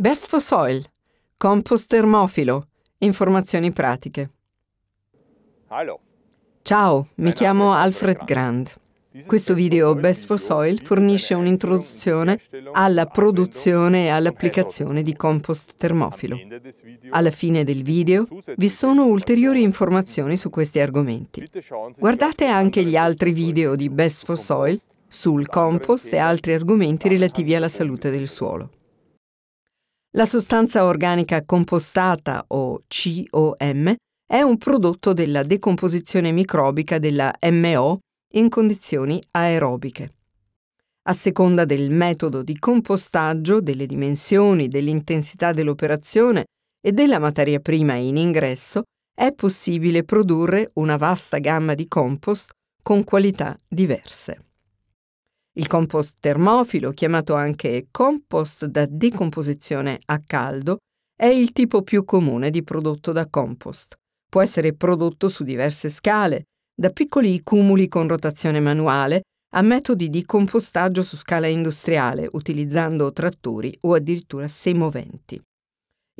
Best for Soil, compost termofilo, informazioni pratiche. Hello. Ciao, mi chiamo Alfred Grand. Questo video Best for Soil fornisce un'introduzione alla produzione e all'applicazione di compost termofilo. Alla fine del video vi sono ulteriori informazioni su questi argomenti. Guardate anche gli altri video di Best for Soil sul compost e altri argomenti relativi alla salute del suolo. La sostanza organica compostata o COM è un prodotto della decomposizione microbica della MO in condizioni aerobiche. A seconda del metodo di compostaggio, delle dimensioni, dell'intensità dell'operazione e della materia prima in ingresso, è possibile produrre una vasta gamma di compost con qualità diverse. Il compost termofilo, chiamato anche compost da decomposizione a caldo, è il tipo più comune di prodotto da compost. Può essere prodotto su diverse scale, da piccoli cumuli con rotazione manuale a metodi di compostaggio su scala industriale, utilizzando trattori o addirittura semoventi.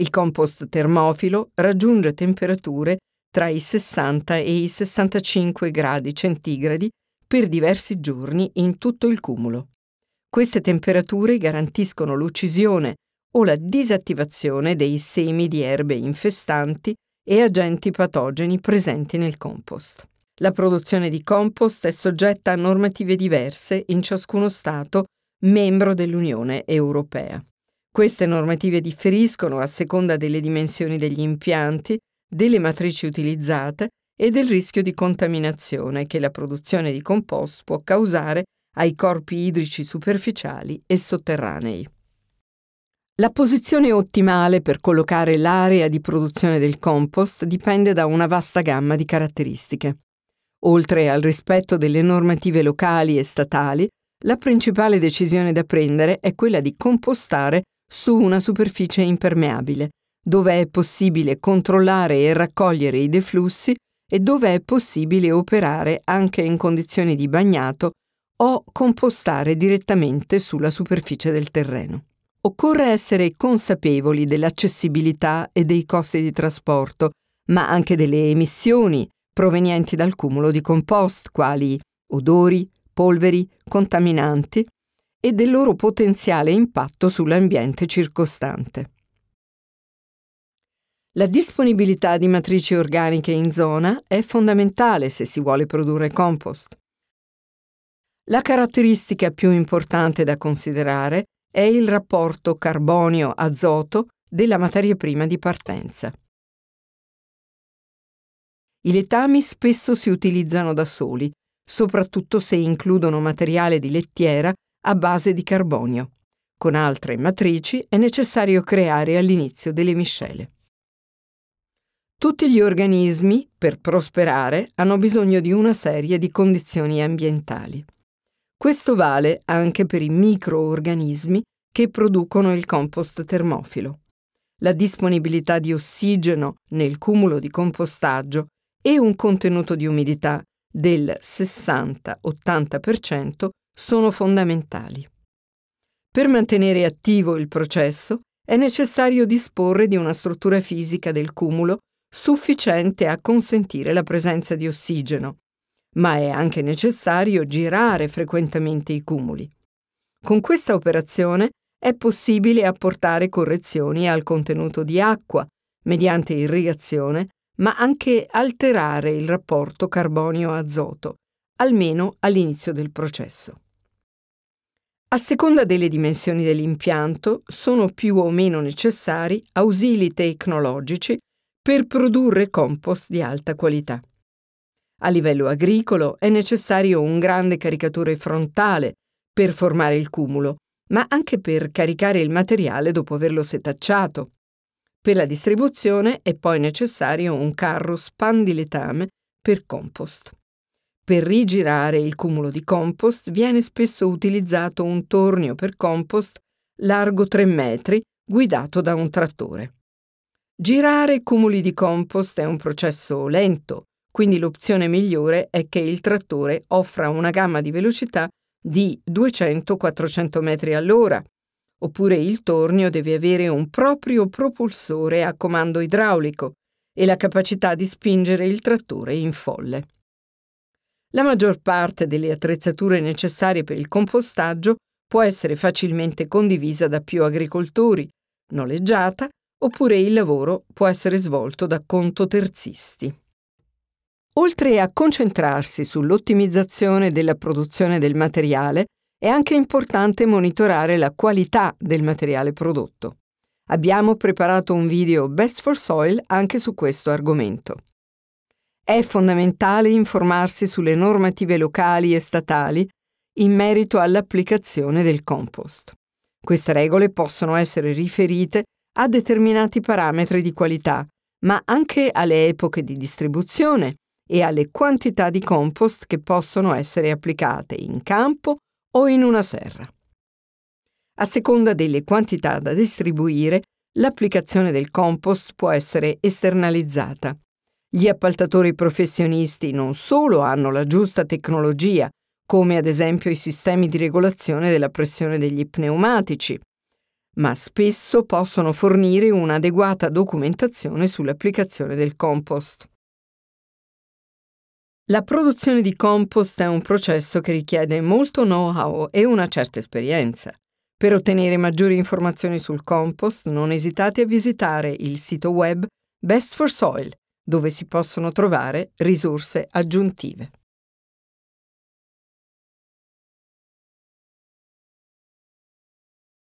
Il compost termofilo raggiunge temperature tra i 60 e i 65 gradi centigradi per diversi giorni in tutto il cumulo. Queste temperature garantiscono l'uccisione o la disattivazione dei semi di erbe infestanti e agenti patogeni presenti nel compost. La produzione di compost è soggetta a normative diverse in ciascuno Stato membro dell'Unione Europea. Queste normative differiscono a seconda delle dimensioni degli impianti, delle matrici utilizzate e del rischio di contaminazione che la produzione di compost può causare ai corpi idrici superficiali e sotterranei. La posizione ottimale per collocare l'area di produzione del compost dipende da una vasta gamma di caratteristiche. Oltre al rispetto delle normative locali e statali, la principale decisione da prendere è quella di compostare su una superficie impermeabile, dove è possibile controllare e raccogliere i deflussi e dove è possibile operare anche in condizioni di bagnato o compostare direttamente sulla superficie del terreno. Occorre essere consapevoli dell'accessibilità e dei costi di trasporto, ma anche delle emissioni provenienti dal cumulo di compost, quali odori, polveri, contaminanti, e del loro potenziale impatto sull'ambiente circostante. La disponibilità di matrici organiche in zona è fondamentale se si vuole produrre compost. La caratteristica più importante da considerare è il rapporto carbonio-azoto della materia prima di partenza. I letami spesso si utilizzano da soli, soprattutto se includono materiale di lettiera a base di carbonio. Con altre matrici è necessario creare all'inizio delle miscele. Tutti gli organismi, per prosperare, hanno bisogno di una serie di condizioni ambientali. Questo vale anche per i microorganismi che producono il compost termofilo. La disponibilità di ossigeno nel cumulo di compostaggio e un contenuto di umidità del 60-80% sono fondamentali. Per mantenere attivo il processo è necessario disporre di una struttura fisica del cumulo sufficiente a consentire la presenza di ossigeno, ma è anche necessario girare frequentemente i cumuli. Con questa operazione è possibile apportare correzioni al contenuto di acqua mediante irrigazione, ma anche alterare il rapporto carbonio-azoto, almeno all'inizio del processo. A seconda delle dimensioni dell'impianto sono più o meno necessari ausili tecnologici per produrre compost di alta qualità. A livello agricolo è necessario un grande caricatore frontale per formare il cumulo, ma anche per caricare il materiale dopo averlo setacciato. Per la distribuzione è poi necessario un carro span di letame per compost. Per rigirare il cumulo di compost viene spesso utilizzato un tornio per compost largo 3 metri guidato da un trattore. Girare cumuli di compost è un processo lento, quindi l'opzione migliore è che il trattore offra una gamma di velocità di 200-400 metri all'ora, oppure il tornio deve avere un proprio propulsore a comando idraulico e la capacità di spingere il trattore in folle. La maggior parte delle attrezzature necessarie per il compostaggio può essere facilmente condivisa da più agricoltori, noleggiata oppure il lavoro può essere svolto da contoterzisti. Oltre a concentrarsi sull'ottimizzazione della produzione del materiale, è anche importante monitorare la qualità del materiale prodotto. Abbiamo preparato un video Best for Soil anche su questo argomento. È fondamentale informarsi sulle normative locali e statali in merito all'applicazione del compost. Queste regole possono essere riferite ha determinati parametri di qualità, ma anche alle epoche di distribuzione e alle quantità di compost che possono essere applicate in campo o in una serra. A seconda delle quantità da distribuire, l'applicazione del compost può essere esternalizzata. Gli appaltatori professionisti non solo hanno la giusta tecnologia, come ad esempio i sistemi di regolazione della pressione degli pneumatici, ma spesso possono fornire un'adeguata documentazione sull'applicazione del compost. La produzione di compost è un processo che richiede molto know-how e una certa esperienza. Per ottenere maggiori informazioni sul compost non esitate a visitare il sito web Best for Soil, dove si possono trovare risorse aggiuntive.